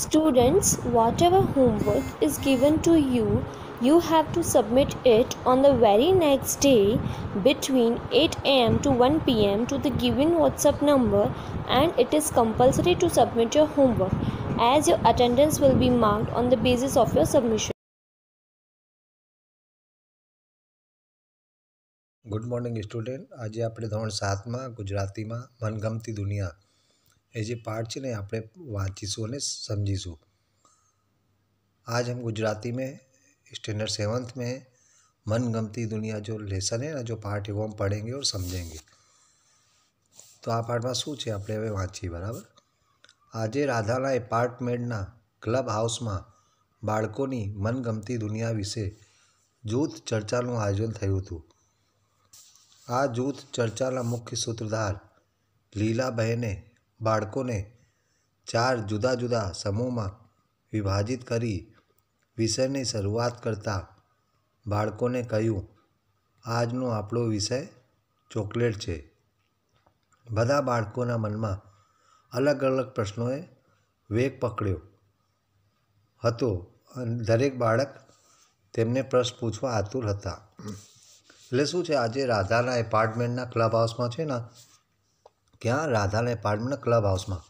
Students, whatever homework is given to you, you have to submit it on the very next day between 8 am to 1 pm to the given WhatsApp number and it is compulsory to submit your homework as your attendance will be marked on the basis of your submission. Good morning student આજે આપણે ધોરણ સાતમાં ગુજરાતીમાં મનગમતી દુનિયા એ જે part છે ને આપણે વાંચીશું અને સમજીશું આજ हम ગુજરાતી મેં स्टैंडर्ड સેવન્થ મેં मनगमती दुनिया जो लेसन है ना જો પાર્ટ है वो हम पढ़ेंगे और તો આ પાર્ટમાં શું છે આપણે હવે વાંચીએ બરાબર આજે રાધાના એપાર્ટમેન્ટના ક્લબ હાઉસમાં બાળકોની મનગમતી દુનિયા વિશે જૂથ ચર્ચાનું આયોજન થયું હતું આ જૂથ ચર્ચાના મુખ્ય સૂત્રધાર લીલાબહેને બાળકોને ચાર જુદા જુદા સમૂહમાં વિભાજિત કરી વિષયની શરૂઆત કરતાં બાળકોને કહ્યું આજનો આપણો વિષય ચોકલેટ છે બધા બાળકોના મનમાં અલગ અલગ પ્રશ્નોએ વેગ પકડ્યો હતો દરેક બાળક તેમને પ્રશ્ન પૂછવા આતુર હતા એટલે શું છે આજે રાધાના એપાર્ટમેન્ટના ક્લબ હાઉસમાં છે ને ક્યાં રાધાના એપાર્ટમેન્ટ ક્લબ હાઉસમાં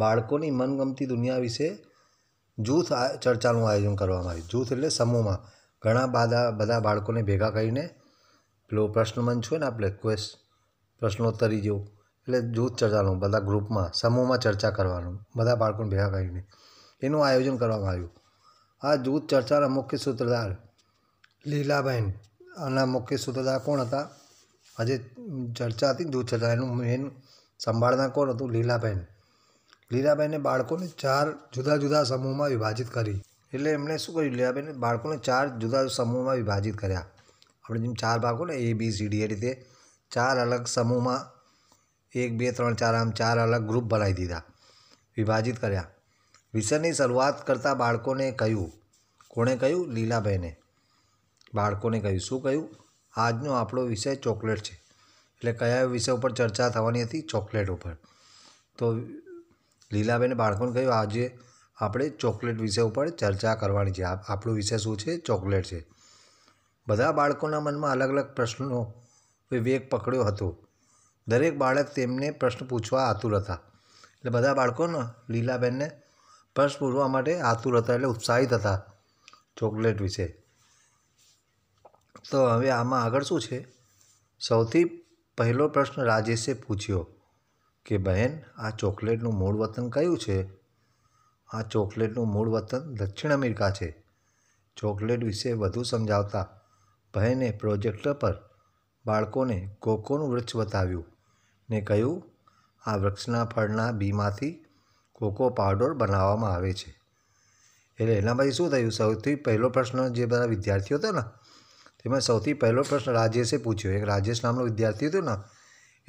બાળકોની મનગમતી દુનિયા વિશે જૂથ ચર્ચાનું આયોજન કરવામાં આવ્યું જૂથ એટલે સમૂહમાં ઘણા બધા બધા બાળકોને ભેગા કરીને પેલો પ્રશ્ન મંચ હોય ને આપણે ક્વેશ પ્રશ્નોત્તરી જેવું એટલે જૂથ ચર્ચાનું બધા ગ્રુપમાં સમૂહમાં ચર્ચા કરવાનું બધા બાળકોને ભેગા કરીને એનું આયોજન કરવામાં આવ્યું આ જૂથ ચર્ચાના મુખ્ય સૂત્રધાર લીલાબહેન આના મુખ્ય સૂત્રધાર કોણ હતા આજે ચર્ચા હતી જૂથ ચર્ચા એનું મેન સંભાળના કોણ હતું લીલાબેન લીલાબહેને બાળકોને ચાર જુદા જુદા સમૂહમાં વિભાજિત કરી એટલે એમણે શું કર્યું લીલાબેને બાળકોને ચાર જુદા સમૂહમાં વિભાજિત કર્યા આપણે જેમ ચાર ભાગો ને એ બી સી ડી એ રીતે ચાર અલગ સમૂહમાં એક બે ત્રણ ચાર આમ ચાર અલગ ગ્રુપ બનાવી દીધા વિભાજિત કર્યા વિષયની શરૂઆત કરતાં બાળકોને કહ્યું કોણે કહ્યું લીલાબેને બાળકોને કહ્યું શું કહ્યું આજનો આપણો વિષય ચોકલેટ છે એટલે કયા વિષય ઉપર ચર્ચા થવાની હતી ચોકલેટ ઉપર તો લીલાબેને બાળકોને કહ્યું આજે આપણે ચોકલેટ વિષય ઉપર ચર્ચા કરવાની છે આપણું વિષય શું છે ચોકલેટ છે બધા બાળકોના મનમાં અલગ અલગ પ્રશ્નો વિવેક પકડ્યો હતો દરેક બાળક તેમને પ્રશ્ન પૂછવા આતુર હતા એટલે બધા બાળકોને લીલાબેનને પ્રશ્ન પૂછવા માટે આતુર હતા એટલે ઉત્સાહિત હતા ચોકલેટ વિશે તો હવે આમાં આગળ શું છે સૌથી પહેલો પ્રશ્ન રાજેશે પૂછ્યો કે બહેન આ ચોકલેટનું મૂળ વતન કયું છે આ ચોકલેટનું મૂળ વતન દક્ષિણ અમેરિકા છે ચોકલેટ વિશે વધુ સમજાવતા બહેને પ્રોજેક્ટર પર બાળકોને કોકોનું વૃક્ષ બતાવ્યું ને કહ્યું આ વૃક્ષના ફળના બીમાંથી કોકો પાવડર બનાવવામાં આવે છે એટલે એના પછી શું થયું સૌથી પહેલો પ્રશ્ન જે બધા વિદ્યાર્થીઓ હતા ને તેમાં સૌથી પહેલો પ્રશ્ન રાજેશે પૂછ્યો એક રાજેશ નામનો વિદ્યાર્થી હતો ને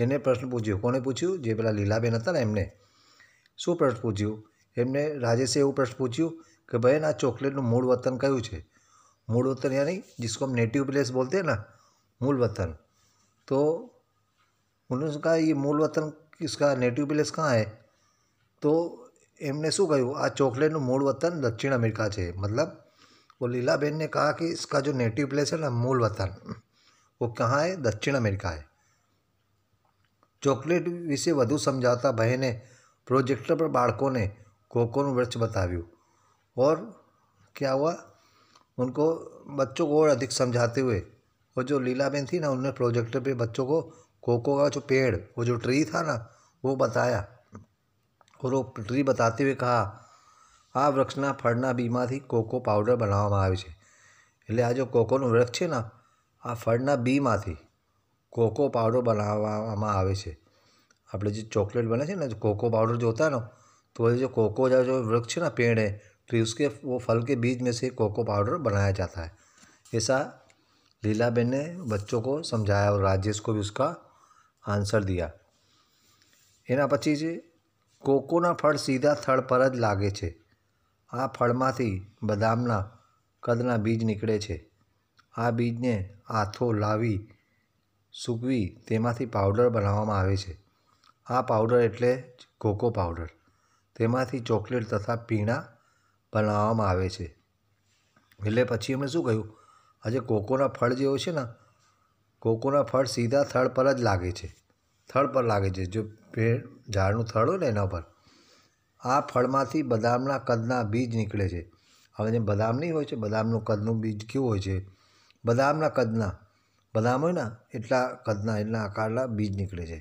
એને પ્રશ્ન પૂછ્યો કોને પૂછ્યું જે પેલા લીલાબેન હતા ને એમને શું પ્રશ્ન પૂછ્યું એમને રાજેશે એવું પ્રશ્ન પૂછ્યું કે બહેન આ ચોકલેટનું મૂળ વતન કયું છે મૂળ વતન યાની जिसको हम नेटिव प्लेस ને મૂળ વતન તો वतन तो એ મૂળ વતન मूल નેટિવ પ્લેસ नेटिव प्लेस તો એમને શું કહ્યું આ ચોકલેટનું મૂળ વતન દક્ષિણ અમેરિકા છે મતલબ वो लीला बेन ने कहा कि इसका जो नेटिव प्लेस है ना मूल वतन वो कहाँ है दक्षिण अमेरिका है चॉकलेट ચોકલેટ वधु समझाता बहने प्रोजेक्टर पर बाड़कों ने કોકોનું વૃક્ષ बताव्यू और क्या हुआ उनको बच्चों को और अधिक समझाते हुए वो जो लीला बहन थी ना उन्होंने प्रोजेक्टर पे बच्चों को कोको का जो पेड़ वो जो ट्री था ना वो बताया और वो ट्री बताते हुए कहा આ વૃક્ષના ફળના બીમાંથી કોકો પાવડર બનાવવામાં આવે છે એટલે આ જો કોકોનું વૃક્ષ છે ને આ ફળના બીમાંથી કોકો પાવડર બનાવવામાં આવે છે આપણે જે ચોકલેટ બને છે ને કોકો પાવડર जो होता है ना જો जो कोको का जो वृक्ष ना पेड़ ફલ કે उसके वो કોકો પાવડર બનાયા જાતા से कोको पाउडर बनाया जाता है ऐसा लीला बेन ने बच्चों એના પછી જે કોકોના ફળ સીધા થળ પર જ લાગે છે આ ફળમાંથી બદામના કદના બીજ નીકળે છે આ બીજને આથો લાવી સૂકવી તેમાંથી પાવડર બનાવવામાં આવે છે આ પાવડર એટલે જ કોકો પાવડર તેમાંથી ચોકલેટ તથા પીણા બનાવવામાં આવે છે એટલે પછી અમે શું કહ્યું આજે કોકોના ફળ જેવો છે ને કોકોના ફળ સીધા થડ પર જ લાગે છે થડ પર લાગે છે જો ઝાડનું થડ હોય ને એના પર આ ફળમાંથી બદામના કદના બીજ નીકળે છે હવે જે બદામ નહીં હોય છે બદામનું કદનું બીજ કેવું હોય છે બદામના કદના બદામ હોય ને એટલા કદના એટલા આકારના બીજ નીકળે છે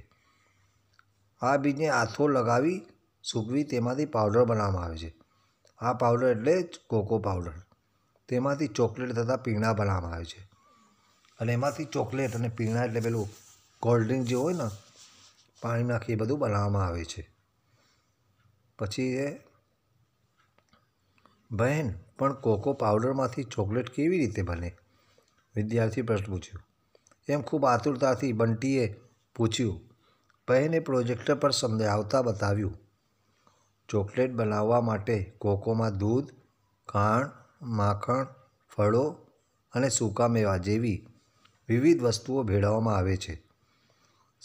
આ બીજને આથો લગાવી સૂકવી તેમાંથી પાવડર બનાવવામાં આવે છે આ પાવડર એટલે જ કોકો પાવડર તેમાંથી ચોકલેટ તથા પીણા બનાવવામાં આવે છે અને એમાંથી ચોકલેટ અને પીણા એટલે પેલું કોલ્ડ ડ્રિંક જે હોય ને પાણી નાખી એ બધું બનાવવામાં આવે છે પછી એ બહેન પણ કોકો પાવડરમાંથી ચોકલેટ કેવી રીતે બને વિદ્યાર્થી પ્રશ્ન પૂછ્યું એમ ખૂબ આતુરતાથી બંટીએ પૂછ્યું બહેને પ્રોજેક્ટર પર સમજાવતા બતાવ્યું ચોકલેટ બનાવવા માટે કોકોમાં દૂધ ખાંડ માખણ ફળો અને સૂકા મેવા જેવી વિવિધ વસ્તુઓ ભેળવવામાં આવે છે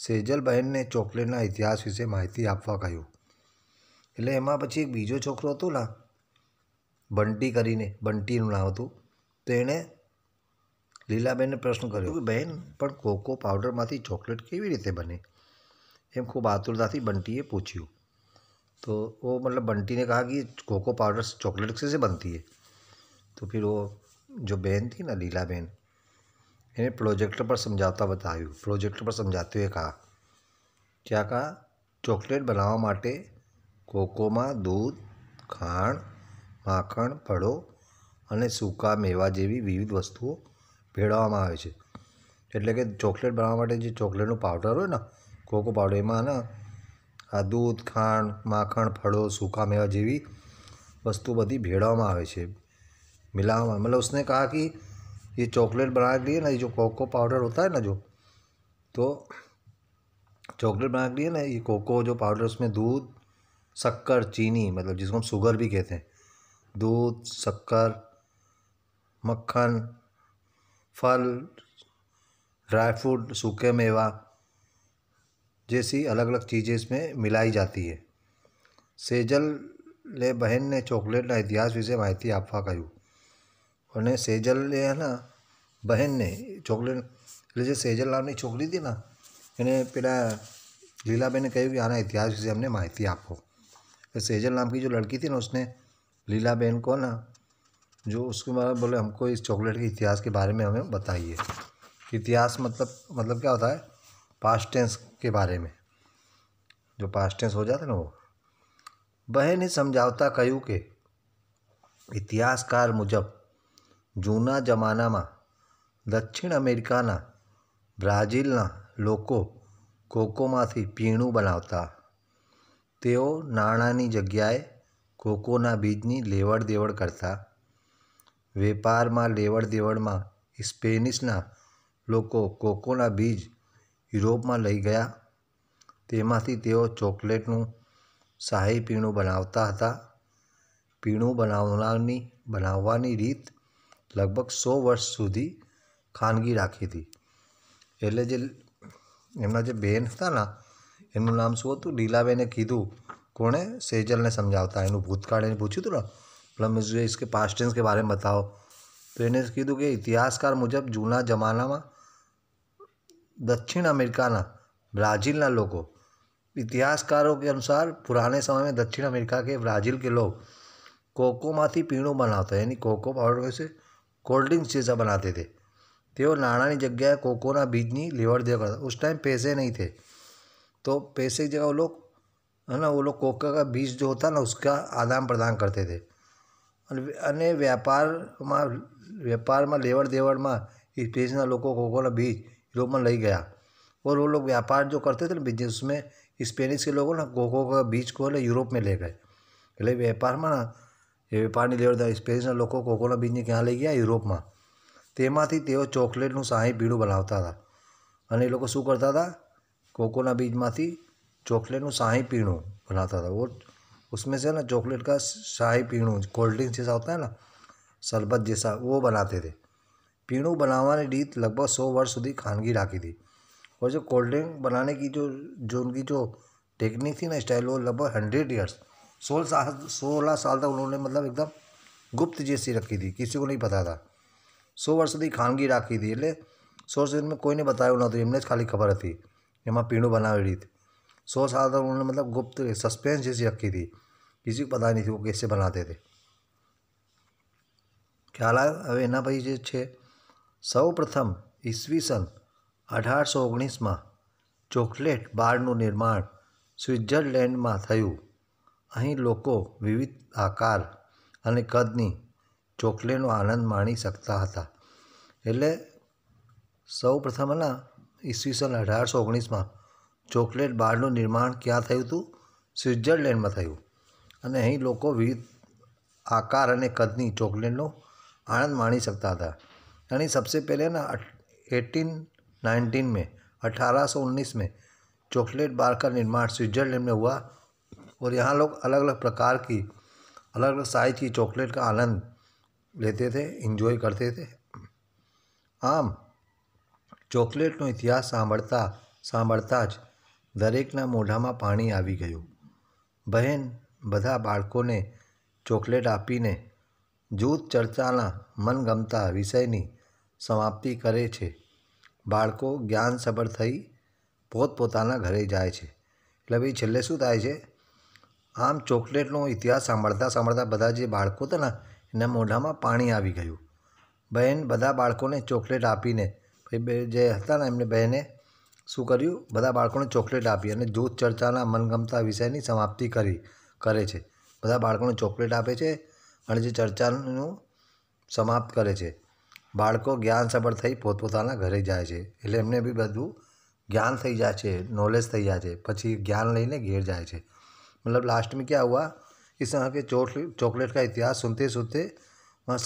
સેજલ બહેનને ચોકલેટના ઇતિહાસ વિશે માહિતી આપવા કહ્યું એટલે એમાં પછી એક બીજો છોકરો હતો ને બંટી કરીને બંટીનું નામ હતું તો એણે લીલાબેનને પ્રશ્ન કર્યો કે બહેન પણ કોકો પાવડરમાંથી ચોકલેટ કેવી રીતે બને એમ ખૂબ આતુરતાથી બંટીએ પૂછ્યું તો वो मतलब बंटी ने कहा कि कोको पाउडर चॉकलेट से, से बनती है तो फिर वो जो बहन थी ना लीला बहन इन्हें प्रोजेक्टर पर समझाता बतायू प्रोजेक्टर पर समझाते हुए બનાવવા માટે કોકોમાં દૂધ ખાંડ માખણ ફળો અને સૂકા મેવા જેવી વિવિધ વસ્તુઓ ભેળવવામાં આવે છે એટલે કે ચોકલેટ બનાવવા માટે જે ચોકલેટનો પાવડર હોય ને કોકો પાવડર એમાં ને આ દૂધ ખાંડ માખણ ફળો સૂકા મેવા જેવી વસ્તુ બધી ભેળવવામાં આવે છે મિલાવવામાં મતલબ ઉસને કહા કે એ ચોકલેટ બનાવી के ને ना ये जो कोको पाउडर होता है ना जो तो चॉकलेट बनाने के लिए ना ये कोको जो पाउडर शक्कर चीनी मतलब जिसको हम शुगर भी कहते हैं दूध शक्कर मक्खन फल ड्राई फ्रूट सूखे मेवा जैसी अलग अलग चीज़ें इसमें मिलाई जाती है सेजल ले बहन ने चॉकलेट ना इतिहास विषय माहिती आपवा बहन ने चॉकलेट ले जो सेजल नाम ने સેજલ નામની ना इन्हें पहला लीला बहन ने કહ્યું कि हाँ इतिहास विषय हमने माहिती आपको फिर सेजल नाम की जो लड़की थी ना उसने लीला बहन को ना जो उसके बाद बोले हमको इस चॉकलेट के इतिहास के बारे में हमें बताइए इतिहास मतलब मतलब क्या होता है पास्ट टेंस के बारे में जो पास्ट टेंस हो जाता ना वो बहन ही समझावता कयू के इतिहासकार मुजब जूना जमाना में दक्षिण अमेरिका ना ब्राज़ील ना બ્રાઝિલના कोकोमा थी पीणू बनावता તેઓ નાણાંની જગ્યાએ કોકોના બીજની લેવડ દેવડ કરતા વેપારમાં લેવડ દેવડમાં સ્પેનિશના લોકો કોકોના બીજ યુરોપમાં લઈ ગયા તેમાંથી તેઓ ચોકલેટનું શાહી પીણું બનાવતા હતા પીણું બનાવવાની બનાવવાની રીત લગભગ સો વર્ષ સુધી ખાનગી રાખી હતી એટલે જે એમના જે બહેન હતા ને એમનું નામ શું હતું લીલાબેને કીધું કોણે સેજલને સમજાવતા એનું ભૂતકાળ એને પૂછ્યું હતું ને મતલબ મુझे इसके पास्ट टेंस के बारे में बताओ तो એને કીધું કે ઇતિહાસકાર મુજબ જૂના જમાનામાં દક્ષિણ અમેરિકાના ब्राज़ील ना લોકો ઇતિહાસકારો કે અનુસાર પુરાને સમયમાં દક્ષિણ અમેરિકા કે બ્રાઝિલ કે લોગ કોકોમાંથી પીણું બનાવતા એની કોકો પાવડર કહેશે કોલ્ડ ડ્રિંક્સ જેસા બનાવતે તે તેઓ નાણાંની જગ્યાએ કોકોના બીજની લેવડ દેવડ કરતા ઉસ ટાઈમ પૈસે નહીં થે तो पैसे की जगह वो लोग है ना वो लोग कोका का बीज जो होता ना उसका आदान प्रदान કરતે તે અને વ્યાપારમાં વેપારમાં લેવડ દેવડમાં इस દેશના લોકો કોકોના બીજ યુરોપમાં લઈ ગયા और वो लोग व्यापार जो करते थे ना बिजनेस में स्पेनिश के लोगों ना कोको का बीज को ना यूरोप में ले गए એટલે વેપારમાં ના એ વેપારની લેવડતા સ્પેનિશના લોકો કોકોના બીજને ક્યાં લઈ ગયા યુરોપમાં તેમાંથી તેઓ ચોકલેટનું શાહી પીણું બનાવતા હતા અને એ લોકો શું કરતા હતા कोकोना में બીજમાંથી ચોકલેટનું शाही पीणू बनाता था वो उसमें से ना चॉकलेट का शाही पीणू कोल्ड ड्रिंक जैसा होता है ना शरबत जैसा वो बनाते थे पीणू बनावाने रीत तो लगभग सौ वर्ष सुधी खानगी राखी थी और जो कोल्ड ड्रिंक बनाने की जो जो उनकी जो टेक्निक थी ना स्टाइल वो लगभग हंड्रेड ईयर्स सोलह साल सोलह साल तक उन्होंने मतलब एकदम गुप्त जैसी रखी थी किसी को नहीं पता था सौ वर्ष सुधी खानगी राखी थी એટલે सौ वर्ष में कोई नहीं बताया उन्होंने तो खाली खबर थी એમાં પીણું બનાવેલી હતી सौ साल મતલબ ગુપ્ત સસ્પેન્સ गुप्त सस्पेंस હતી रखी પતા किसी को કેસે नहीं थी ખ્યાલ આવ્યો હવે એના પછી જે છે સૌ પ્રથમ ઈસવીસન અઢારસો ઓગણીસમાં ચોકલેટ બારનું નિર્માણ સ્વિટ્ઝરલેન્ડમાં થયું અહીં લોકો વિવિધ આકાર અને કદની ચોકલેટનો આનંદ માણી શકતા હતા એટલે સૌ પ્રથમ ईस्वी सन अठार सौ ओगनीस में चॉकलेट નિર્માણ निर्माण क्या હતું સ્વિટ્ઝરલેન્ડમાં થયું અને અહીં लोग विविध आकार और कदनी चॉकलेट आनंद माणी सकता था यानी सबसे पहले ना एटीन नाइनटीन में अठारह सौ उन्नीस में चॉकलेट बार का निर्माण स्विट्जरलैंड में हुआ और यहाँ लोग अलग अलग प्रकार की अलग अलग साइज की चॉकलेट का आनंद लेते थे इंजॉय करते थे आम ચોકલેટનો ઇતિહાસ સાંભળતા સાંભળતા જ દરેકના મોઢામાં પાણી આવી ગયું બહેન બધા બાળકોને ચોકલેટ આપીને જૂથ ચર્ચાના મનગમતા વિષયની સમાપ્તિ કરે છે બાળકો જ્ઞાન જ્ઞાનસભર થઈ પોતપોતાના ઘરે જાય છે એટલે ભાઈ છેલ્લે શું થાય છે આમ ચોકલેટનો ઇતિહાસ સાંભળતા સાંભળતા બધા જે બાળકો હતા ને એના મોઢામાં પાણી આવી ગયું બહેન બધા બાળકોને ચોકલેટ આપીને ભાઈ જે હતા ને એમને બહેને શું કર્યું બધા બાળકોને ચોકલેટ આપી અને જોત ચર્ચાના મનગમતા વિષયની સમાપ્તિ કરી કરે છે બધા બાળકોને ચોકલેટ આપે છે અને જે ચર્ચાનું સમાપ્ત કરે છે બાળકો જ્ઞાન સબળ થઈ પોતપોતાના ઘરે જાય છે એટલે એમને બી બધું જ્ઞાન થઈ જાય છે નોલેજ થઈ જાય છે પછી જ્ઞાન લઈને ઘેર જાય છે મતલબ લાસ્ટમાં में क्या કે इस तरह के चॉकलेट का इतिहास सुनते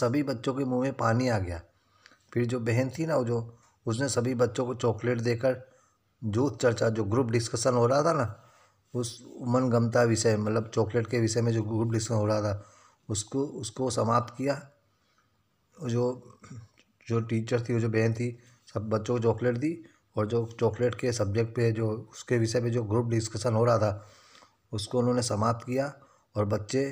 સભી બચ્ચો કે बच्चों के मुंह में पानी आ गया फिर जो बहन थी उसने सभी बच्चों को चॉकलेट देकर जो चर्चा जो ग्रुप डिस्कशन हो रहा था ना उस मनगमता विषय मतलब चॉकलेट के विषय में जो ग्रुप डिस्कशन हो रहा था उसको उसको समाप्त किया जो जो टीचर थी जो बहन थी सब बच्चों को चॉकलेट दी और जो चॉकलेट के सब्जेक्ट पे जो उसके विषय पे जो ग्रुप डिस्कशन हो रहा था उसको उन्होंने समाप्त किया और बच्चे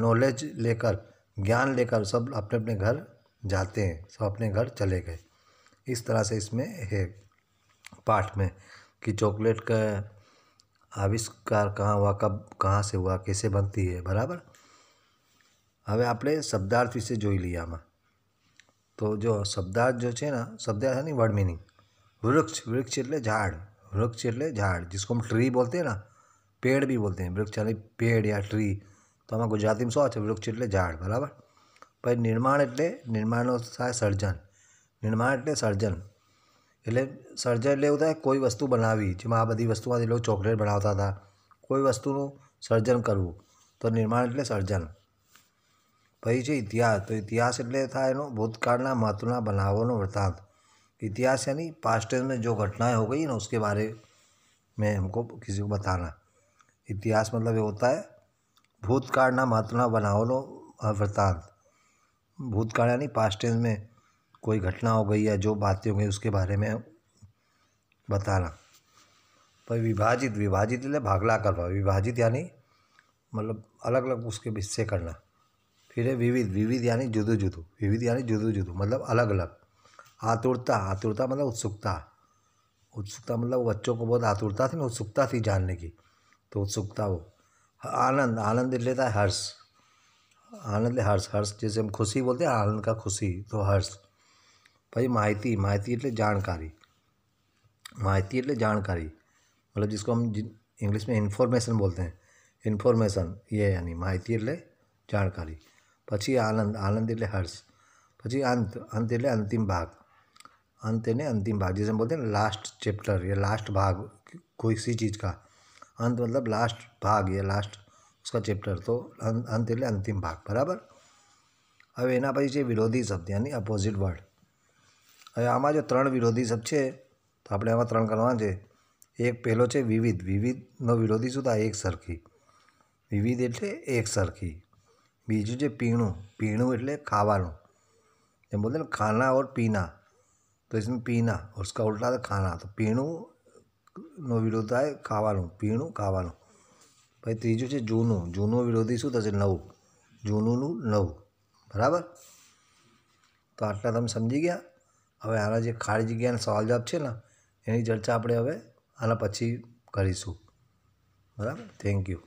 नॉलेज लेकर ज्ञान लेकर सब अपने अपने घर जाते हैं सब अपने घर चले गए इस तरह से इसमें है पाठ में कि चॉकलेट का आविष्कार कहाँ हुआ कब कहाँ से हुआ कैसे बनती है बराबर हमें आपने शब्दार्थ विषय जो ही लिया हमें तो जो शब्दार्थ जो है ना शब्दार्थ है नहीं वर्ड मीनिंग वृक्ष वृक्ष एट झाड़ वृक्ष एटले झाड़ जिसको हम ट्री बोलते हैं ना पेड़ भी बोलते हैं वृक्ष यानी पेड़ या ट्री तो हमें गुजराती में शो वृक्ष एट झाड़ बराबर पर निर्माण एट्ले निर्माण सर्जन निर्माण એટલે સર્જન એટલે સર્જન લેવ થાય કોઈ વસ્તુ બનાવી જેમ આ બધી વસ્તુમાંથી લો ચોકલેટ બનાવતા હતા કોઈ વસ્તુનું સર્જન કરવું તો નિર્માણ એટલે સર્જન ભઈ જે ઇતિહાસ ઇતિહાસ એટલે થાયનો ભૂતકાળના માતૃણા બનાવવાનો વર્તત ઇતિહાસ એટલે પાસ્ટ ટાઈમ મે જો ઘટનાઓ થઈ ગઈ નેઉસકે બારે મે हमको किसी को बताना ઇતિહાસ મતલબ એ હોયા ભૂતકાળના માતૃણા બનાવવાનો વર્તત ભૂતકાળની પાસ્ટ ટાઈમ મે कोई घटना हो गई या जो बातें हो गई उसके बारे में बताना पर विभाजित विभाजित भागला करवा विभाजित यानी मतलब अलग अलग उसके हिस्से करना फिर है विविध विविध यानी जुदू जुदू विविध यानी जुदू जुदू मतलब अलग अलग आतुरता आतुरता मतलब उत्सुकता उत्सुकता मतलब बच्चों को बहुत आतुरता थी ना उत्सुकता थी जानने की तो उत्सुकता वो आनंद आनंद लेता है हर्ष आनंद हर्ष हर्ष जैसे हम खुशी बोलते हैं आनंद का खुशी तो हर्ष भाई माहिती माहिती એટલે જાણકારી માહિતી એટલે જાણકારી મતલબ जिसको हम इंग्लिश में इंफॉर्मेशन बोलते हैं इंफॉर्मेशन ये यानी माहिती એટલે જાણકારી પછી આ આનંદ આનંદ એટલે હર્ષ પછી અંત અંત એટલે અંતિમ ભાગ અંત એટલે અંતિમ ભાગ ਜਿਸ એમ બોલતે છે લાસ્ટ ચેપ્ટર યે લાસ્ટ ભાગ કોઈસી ચીજ કા અંત મતલબ લાસ્ટ ભાગ યે લાસ્ટ સો ચેપ્ટર તો અંત એટલે અંતિમ ભાગ બરાબર હવે એના પછી જે વિરોધી શબ્દ્યાની ઓપોઝિટ વર્ડ હવે આમાં જો ત્રણ વિરોધી શબ્દ છે તો આપણે આમાં ત્રણ કરવાના છે એક પહેલો છે વિવિધ વિવિધનો વિરોધી શું થાય એક સરખી વિવિધ એટલે એક સરખી બીજું છે પીણું પીણું એટલે ખાવાનું એમ બોલતે ને ખાના ઓર પીના તો इसमें પીના उसका ઉલટા ખાના તો પીણું નો વિરોધ થાય ખાવાનું પીણું ખાવાનું પછી ત્રીજું છે જૂનું જૂનું વિરોધી શું થશે નવું જૂનુંનું નવું બરાબર તો આટલા તમે સમજી ગયા હવે આના જે ખાલી જગ્યાના સવાલ જવાબ છે ને એની ચર્ચા આપણે હવે આના પછી કરીશું બરાબર થેન્ક યુ